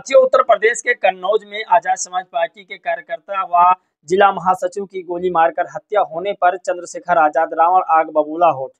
साथियों उत्तर प्रदेश के कन्नौज में आजाद समाज पार्टी के कार्यकर्ता व जिला महासचिव की गोली मारकर हत्या होने पर चंद्रशेखर आजाद रावण आग बबूला हो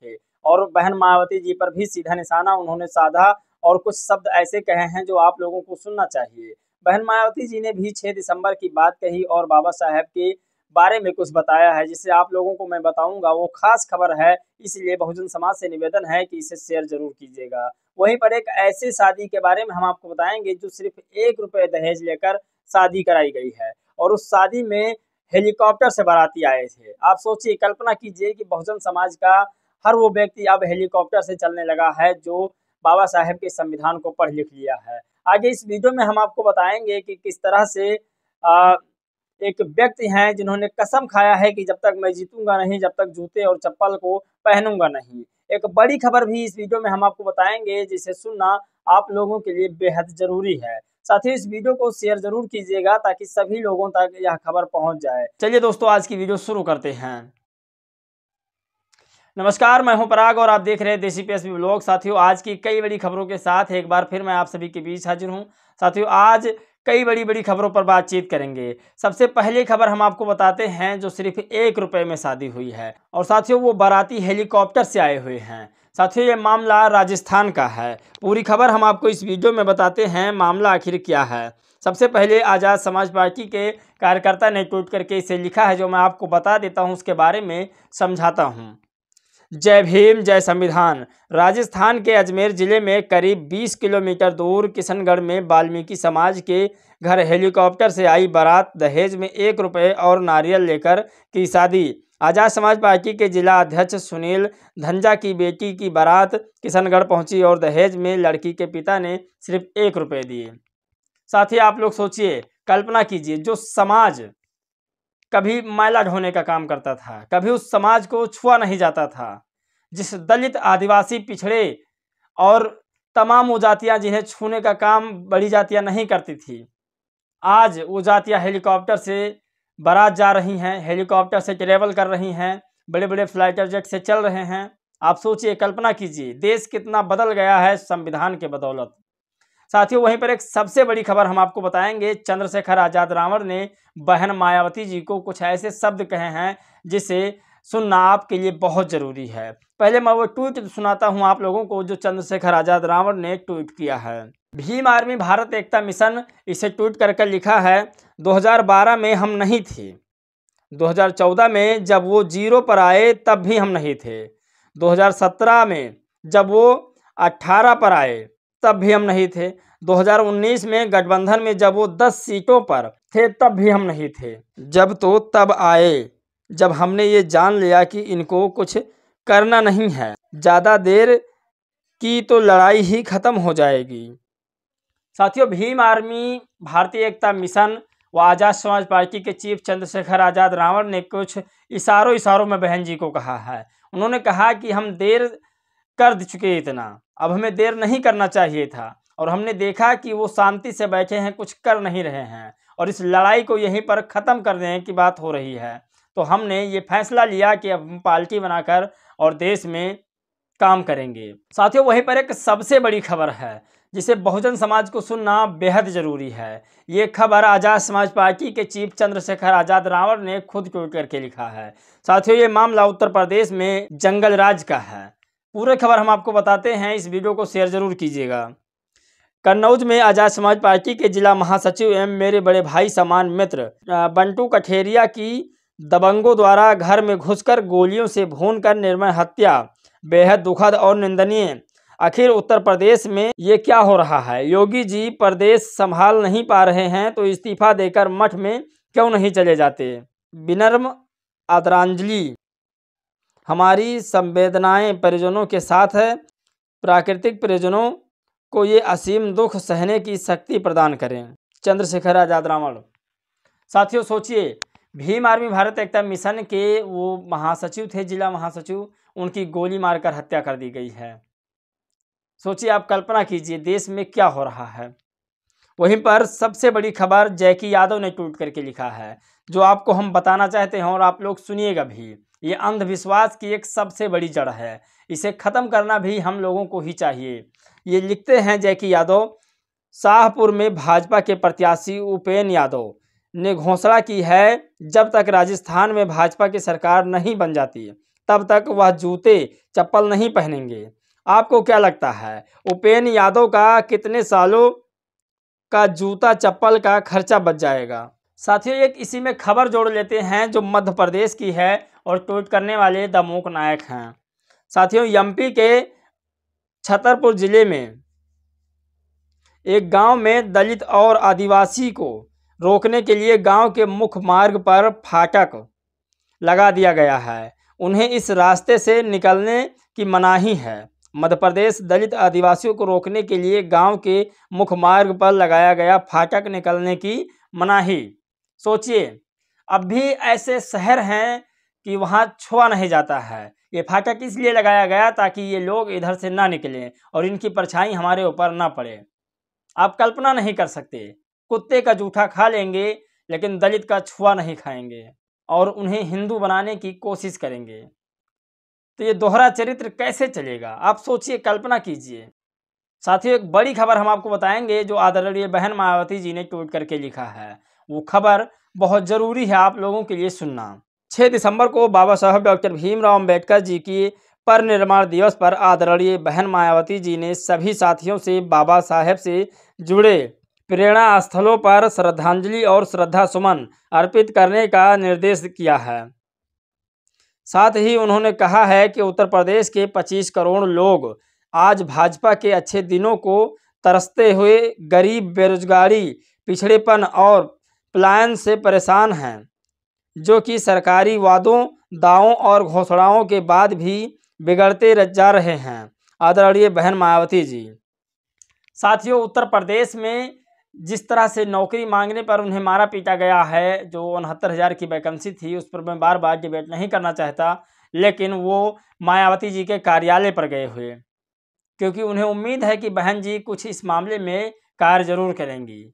और बहन मायावती जी पर भी सीधा निशाना उन्होंने साधा और कुछ शब्द ऐसे कहे हैं जो आप लोगों को सुनना चाहिए बहन मायावती जी ने भी 6 दिसंबर की बात कही और बाबा साहब के बारे में कुछ बताया है जिसे आप लोगों को मैं बताऊंगा वो खास खबर है इसलिए बहुजन समाज से निवेदन है कि इसे शेयर जरूर कीजिएगा वहीं पर एक ऐसी शादी के बारे में हम आपको बताएंगे जो सिर्फ एक रुपये दहेज लेकर शादी कराई गई है और उस शादी में हेलीकॉप्टर से बाराती आए थे आप सोचिए कल्पना कीजिए कि बहुजन समाज का हर वो व्यक्ति अब हेलीकॉप्टर से चलने लगा है जो बाबा साहेब के संविधान को पढ़ लिख लिया है आगे इस वीडियो में हम आपको बताएंगे कि किस तरह से आ, एक व्यक्ति हैं जिन्होंने कसम खाया है कि जब तक मैं जीतूंगा नहीं जब तक जूते और चप्पल को पहनूंगा नहीं एक बड़ी खबर भी इस वीडियो में हम आपको बताएंगे जिसे सुनना आप लोगों के लिए बेहद जरूरी है साथ ही इस वीडियो को शेयर जरूर कीजिएगा ताकि सभी लोगों तक यह खबर पहुंच जाए चलिए दोस्तों आज की वीडियो शुरू करते हैं नमस्कार मैं हूं पराग और आप देख रहे हैं देसी पीएसबी ब्लॉग साथियों आज की कई बड़ी खबरों के साथ एक बार फिर मैं आप सभी के बीच हाजिर हूं साथियों आज कई बड़ी बड़ी खबरों पर बातचीत करेंगे सबसे पहली खबर हम आपको बताते हैं जो सिर्फ एक रुपये में शादी हुई है और साथियों वो बाराती हेलीकॉप्टर से आए हुए हैं साथियों ये मामला राजस्थान का है पूरी खबर हम आपको इस वीडियो में बताते हैं मामला आखिर क्या है सबसे पहले आज़ाद समाज पार्टी के कार्यकर्ता ने ट्वीट करके इसे लिखा है जो मैं आपको बता देता हूँ उसके बारे में समझाता हूँ जय भीम जय संविधान राजस्थान के अजमेर जिले में करीब 20 किलोमीटर दूर किशनगढ़ में वाल्मीकि समाज के घर हेलीकॉप्टर से आई बारात दहेज में एक रुपये और नारियल लेकर की शादी आज़ाद समाज पार्टी के जिला अध्यक्ष सुनील धंजा की बेटी की बारात किशनगढ़ पहुंची और दहेज में लड़की के पिता ने सिर्फ एक रुपये दिए साथ ही आप लोग सोचिए कल्पना कीजिए जो समाज कभी मैला ढोने का काम करता था कभी उस समाज को छुआ नहीं जाता था जिस दलित आदिवासी पिछड़े और तमाम वो जातियाँ जिन्हें छूने का काम बड़ी जातियाँ नहीं करती थी आज वो जातियाँ हेलीकॉप्टर से बारात जा रही हैं हेलीकॉप्टर से ट्रेवल कर रही हैं बड़े बड़े फ्लाइटर जेट से चल रहे हैं आप सोचिए कल्पना कीजिए देश कितना बदल गया है संविधान के बदौलत साथियों वहीं पर एक सबसे बड़ी खबर हम आपको बताएंगे चंद्रशेखर आजाद रावण ने बहन मायावती जी को कुछ ऐसे शब्द कहे हैं जिसे सुनना आपके लिए बहुत ज़रूरी है पहले मैं वो ट्वीट सुनाता हूँ आप लोगों को जो चंद्रशेखर आजाद रावण ने ट्वीट किया है भीम आर्मी भारत एकता मिशन इसे ट्वीट करके लिखा है 2012 में हम नहीं थे 2014 में जब वो जीरो पर आए तब भी हम नहीं थे 2017 में जब वो 18 पर आए तब भी हम नहीं थे 2019 में गठबंधन में जब वो 10 सीटों पर थे तब भी हम नहीं थे जब तो तब आए जब हमने ये जान लिया कि इनको कुछ करना नहीं है ज़्यादा देर की तो लड़ाई ही ख़त्म हो जाएगी साथियों भीम आर्मी भारतीय एकता मिशन व आज़ाद समाज पार्टी के चीफ चंद्रशेखर आज़ाद रावण ने कुछ इशारों इशारों में बहन जी को कहा है उन्होंने कहा कि हम देर कर चुके इतना अब हमें देर नहीं करना चाहिए था और हमने देखा कि वो शांति से बैठे हैं कुछ कर नहीं रहे हैं और इस लड़ाई को यहीं पर ख़त्म कर देने की बात हो रही है तो हमने ये फैसला लिया कि अब हम पार्टी बनाकर और देश में काम करेंगे साथियों वहीं पर एक सबसे बड़ी खबर है जिसे बहुजन समाज को सुनना बेहद ज़रूरी है ये खबर आज़ाद समाज पार्टी के चीफ चंद्रशेखर आज़ाद रावण ने खुद ट्वीट करके लिखा है साथियों ये मामला उत्तर प्रदेश में जंगल राज का है पूरे खबर हम आपको बताते हैं इस वीडियो को शेयर जरूर कीजिएगा कन्नौज में आजाद समाज पार्टी के जिला महासचिव एवं मेरे बड़े भाई समान मित्र बंटू कठेरिया की दबंगों द्वारा घर में घुसकर गोलियों से भून कर निर्मय हत्या बेहद दुखद और निंदनीय आखिर उत्तर प्रदेश में ये क्या हो रहा है योगी जी प्रदेश संभाल नहीं पा रहे हैं तो इस्तीफा देकर मठ में क्यों नहीं चले जाते विनर्म आदरांजलि हमारी संवेदनाएं परिजनों के साथ है प्राकृतिक परिजनों को ये असीम दुख सहने की शक्ति प्रदान करें चंद्रशेखर आज़ाद रावण साथियों सोचिए भीम आर्मी भारत एकता मिशन के वो महासचिव थे जिला महासचिव उनकी गोली मारकर हत्या कर दी गई है सोचिए आप कल्पना कीजिए देश में क्या हो रहा है वहीं पर सबसे बड़ी खबर जैकी यादव ने ट्वीट करके लिखा है जो आपको हम बताना चाहते हैं और आप लोग सुनिएगा भी ये अंधविश्वास की एक सबसे बड़ी जड़ है इसे ख़त्म करना भी हम लोगों को ही चाहिए ये लिखते हैं जैकी यादव शाहपुर में भाजपा के प्रत्याशी उपेन यादव ने घोषणा की है जब तक राजस्थान में भाजपा की सरकार नहीं बन जाती तब तक वह जूते चप्पल नहीं पहनेंगे आपको क्या लगता है उपेन यादव का कितने सालों का जूता चप्पल का खर्चा बच जाएगा साथियों एक इसी में खबर जोड़ लेते हैं जो मध्य प्रदेश की है और ट्वीट करने वाले दमोक नायक हैं साथियों यमपी के छतरपुर जिले में एक गांव में दलित और आदिवासी को रोकने के लिए गांव के मुख्य मार्ग पर फाटक लगा दिया गया है उन्हें इस रास्ते से निकलने की मनाही है मध्य प्रदेश दलित आदिवासियों को रोकने के लिए गांव के मुख्य मार्ग पर लगाया गया फाटक निकलने की मनाही सोचिए अब भी ऐसे शहर हैं कि वहाँ छुआ नहीं जाता है ये फाटक इसलिए लगाया गया ताकि ये लोग इधर से ना निकलें और इनकी परछाई हमारे ऊपर ना पड़े आप कल्पना नहीं कर सकते कुत्ते का जूठा खा लेंगे लेकिन दलित का छुआ नहीं खाएंगे और उन्हें हिंदू बनाने की कोशिश करेंगे तो ये दोहरा चरित्र कैसे चलेगा आप सोचिए कल्पना कीजिए साथियों एक बड़ी खबर हम आपको बताएंगे जो आदरणीय बहन मायावती जी ने ट्वीट करके लिखा है वो खबर बहुत ज़रूरी है आप लोगों के लिए सुनना छः दिसंबर को बाबा साहब डॉक्टर भीमराव अम्बेडकर जी की पर निर्माण दिवस पर आदरणीय बहन मायावती जी ने सभी साथियों से बाबा साहेब से जुड़े प्रेरणा स्थलों पर श्रद्धांजलि और श्रद्धा सुमन अर्पित करने का निर्देश किया है साथ ही उन्होंने कहा है कि उत्तर प्रदेश के 25 करोड़ लोग आज भाजपा के अच्छे दिनों को तरसते हुए गरीब बेरोजगारी पिछड़ेपन और पलायन से परेशान हैं जो कि सरकारी वादों दावों और घोषणाओं के बाद भी बिगड़ते जा रहे हैं आदरणीय बहन मायावती जी साथियों उत्तर प्रदेश में जिस तरह से नौकरी मांगने पर उन्हें मारा पीटा गया है जो उनहत्तर हज़ार की वैकेंसी थी उस पर मैं बार बार डिबेट नहीं करना चाहता लेकिन वो मायावती जी के कार्यालय पर गए हुए क्योंकि उन्हें उम्मीद है कि बहन जी कुछ इस मामले में कार्य जरूर करेंगी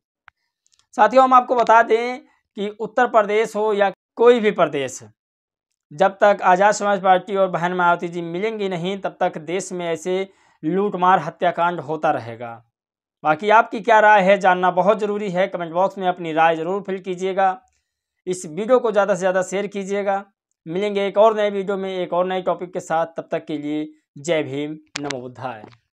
साथियों हम आपको बता दें कि उत्तर प्रदेश हो या कोई भी प्रदेश जब तक आज़ाद समाज पार्टी और बहन मायावती जी मिलेंगी नहीं तब तक देश में ऐसे लूटमार हत्याकांड होता रहेगा बाकी आपकी क्या राय है जानना बहुत ज़रूरी है कमेंट बॉक्स में अपनी राय ज़रूर फिल कीजिएगा इस वीडियो को ज़्यादा से ज़्यादा शेयर कीजिएगा मिलेंगे एक और नए वीडियो में एक और नए टॉपिक के साथ तब तक के लिए जय भीम नमो बुद्धाय